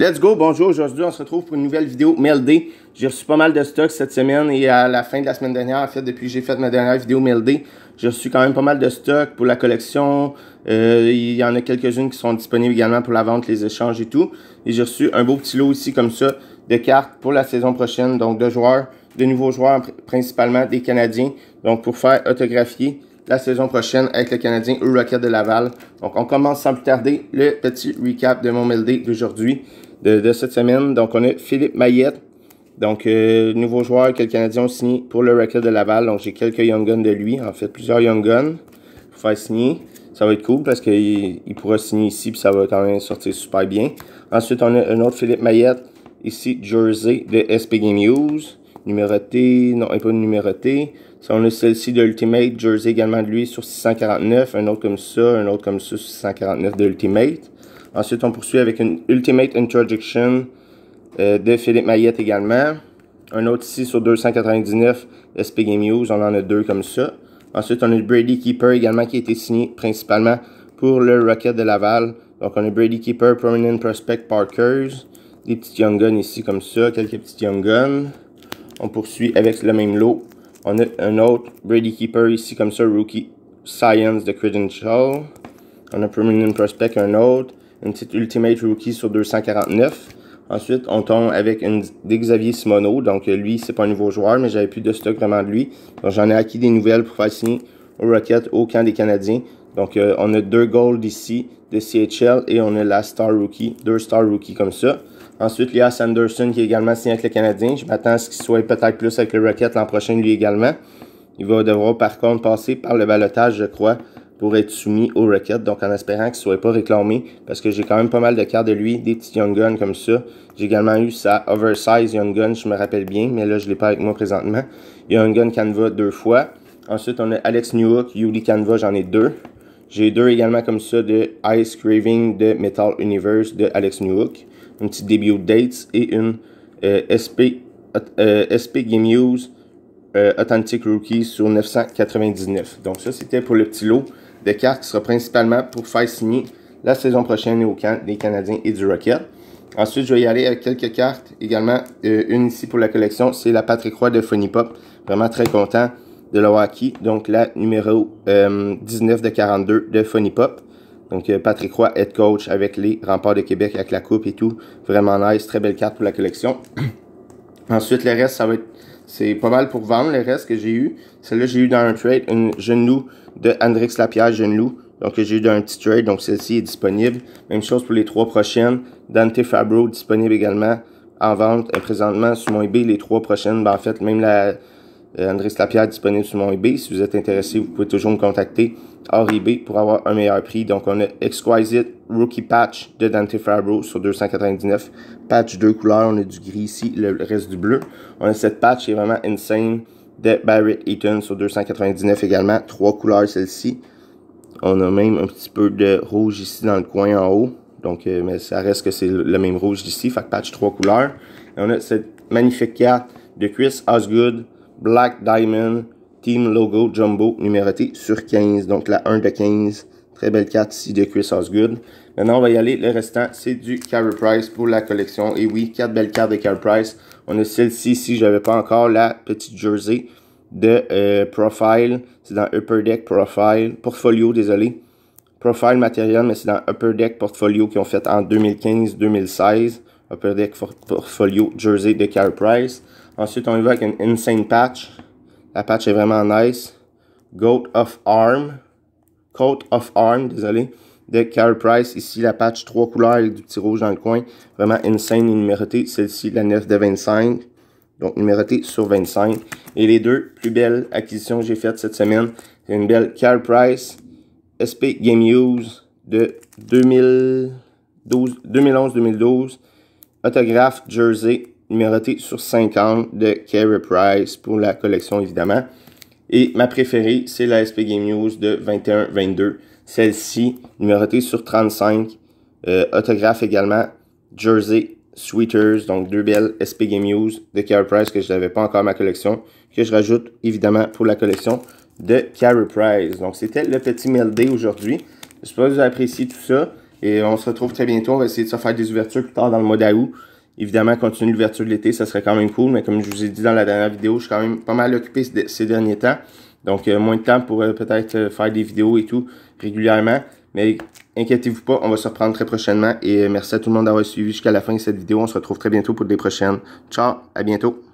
Let's go, bonjour, aujourd'hui on se retrouve pour une nouvelle vidéo Meldé J'ai reçu pas mal de stocks cette semaine et à la fin de la semaine dernière, en fait, depuis que j'ai fait ma dernière vidéo Meldé j'ai reçu quand même pas mal de stocks pour la collection. Euh, il y en a quelques-unes qui sont disponibles également pour la vente, les échanges et tout. Et j'ai reçu un beau petit lot aussi comme ça de cartes pour la saison prochaine, donc de joueurs, de nouveaux joueurs principalement des Canadiens, donc pour faire autographier la saison prochaine avec le Canadien Rocket de Laval. Donc, on commence sans plus tarder le petit recap de mon Meldé d'aujourd'hui de, cette semaine. Donc, on a Philippe Maillette, donc euh, nouveau joueur que le Canadien a signé pour le record de Laval. Donc, j'ai quelques Young Guns de lui, en fait, plusieurs Young Guns pour faire signer. Ça va être cool parce qu'il il pourra signer ici puis ça va quand même sortir super bien. Ensuite, on a un autre Philippe Maillette, ici, Jersey de SP Game News. Numéroté, non, un pas numéroté. Ça, on a celle-ci de Ultimate, Jersey également de lui sur 649, un autre comme ça, un autre comme ça sur 649 de Ultimate. Ensuite, on poursuit avec une Ultimate Introduction euh, de Philippe Mayette également. Un autre ici sur 299 SP Game News. On en a deux comme ça. Ensuite, on a le Brady Keeper également qui a été signé principalement pour le Rocket de Laval. Donc, on a Brady Keeper, Prominent Prospect Parkers. Des petits Young Guns ici comme ça. Quelques petits Young Guns. On poursuit avec le même lot. On a un autre Brady Keeper ici comme ça, Rookie Science de Credential. On a Prominent Prospect, un autre une petite Ultimate Rookie sur 249. Ensuite, on tombe avec une Xavier Simono. Donc, euh, lui, c'est pas un nouveau joueur, mais j'avais plus de stock vraiment de lui. Donc, j'en ai acquis des nouvelles pour faire signer au Rocket, au camp des Canadiens. Donc, euh, on a deux Gold ici de CHL et on a la Star Rookie, deux Star Rookie comme ça. Ensuite, a Sanderson qui est également signé avec le Canadien. Je m'attends à ce qu'il soit peut-être plus avec le Rocket l'an prochain, lui également. Il va devoir par contre passer par le balotage, je crois, pour être soumis au Rocket, donc en espérant qu'il ne soit pas réclamé, parce que j'ai quand même pas mal de cartes de lui, des petits Young Guns comme ça. J'ai également eu sa Oversize Young Gun, je me rappelle bien, mais là je ne l'ai pas avec moi présentement. Young Gun Canva deux fois. Ensuite, on a Alex Newhook, Yuli Canva, j'en ai deux. J'ai deux également comme ça de Ice Craving de Metal Universe de Alex Newhook. Une petite debut Dates et une euh, SP, euh, SP Game euh, Authentic Rookie sur 999. Donc ça, c'était pour le petit lot de cartes qui sera principalement pour faire signer la saison prochaine au camp des Canadiens et du Rocket. Ensuite, je vais y aller avec quelques cartes également. Euh, une ici pour la collection, c'est la Patrick Roy de Funny Pop. Vraiment très content de l'avoir acquis. Donc la numéro 19 euh, de 42 de Funny Pop. Donc euh, Patrick Roy, head coach avec les Remparts de Québec, avec la coupe et tout. Vraiment nice, très belle carte pour la collection. Ensuite, le reste, ça va être c'est pas mal pour vendre le reste que j'ai eu. Celle-là, j'ai eu dans un trade, une jeune loup de Hendrix Lapierre, jeune loup. Donc, j'ai eu dans un petit trade. Donc, celle-ci est disponible. Même chose pour les trois prochaines. Dante Fabro disponible également en vente et euh, présentement sur mon eBay. Les trois prochaines, ben, en fait, même la, euh, Andrés Lapierre disponible sur mon eBay. Si vous êtes intéressé, vous pouvez toujours me contacter hors eBay pour avoir un meilleur prix. Donc, on a Exquisite Rookie Patch de Dante Fabro sur 299. Patch deux couleurs. On a du gris ici, le reste du bleu. On a cette patch qui est vraiment insane de Barrett Eaton sur 299 également. Trois couleurs celle-ci. On a même un petit peu de rouge ici dans le coin en haut. Donc, euh, mais ça reste que c'est le même rouge d'ici. Fait que patch trois couleurs. on a cette magnifique carte de Chris Osgood Black Diamond Team Logo Jumbo numéroté sur 15. Donc la 1 de 15. Très belle carte ici de Chris Osgood. Maintenant, on va y aller. Le restant, c'est du Carey Price pour la collection. Et oui, 4 belles cartes de Car Price. On a celle-ci, si je n'avais pas encore, la petite jersey de euh, Profile. C'est dans Upper Deck Profile. Portfolio, désolé. Profile Matériel, mais c'est dans Upper Deck Portfolio qui ont fait en 2015-2016. Upper Deck Portfolio Jersey de Carey Price. Ensuite, on y va avec une Insane Patch. La patch est vraiment nice. Goat of Arm. Coat of Arm, désolé. De Carl Price. Ici, la patch, trois couleurs avec du petit rouge dans le coin. Vraiment insane et numéroté. Celle-ci, la 9 de 25. Donc, numéroté sur 25. Et les deux plus belles acquisitions que j'ai faites cette semaine. C'est une belle Carl Price. SP Game Use de 2011-2012. Autographe Jersey numéroté sur 50 de Carey Price pour la collection évidemment. Et ma préférée, c'est la SP Game News de 21-22. Celle-ci, numérotée sur 35. Euh, autographe également, Jersey Sweeters, donc deux belles SP Game News de Carey Price que je n'avais pas encore ma collection, que je rajoute évidemment pour la collection de Carey Price. Donc c'était le petit Meldé aujourd'hui. J'espère que vous avez apprécié tout ça et on se retrouve très bientôt. On va essayer de se faire des ouvertures plus tard dans le mois d'août. Évidemment, continuer l'ouverture de l'été, ça serait quand même cool, mais comme je vous ai dit dans la dernière vidéo, je suis quand même pas mal occupé ces derniers temps. Donc, euh, moins de temps pour euh, peut-être euh, faire des vidéos et tout régulièrement. Mais inquiétez-vous pas, on va se reprendre très prochainement. Et merci à tout le monde d'avoir suivi jusqu'à la fin de cette vidéo. On se retrouve très bientôt pour des prochaines. Ciao, à bientôt.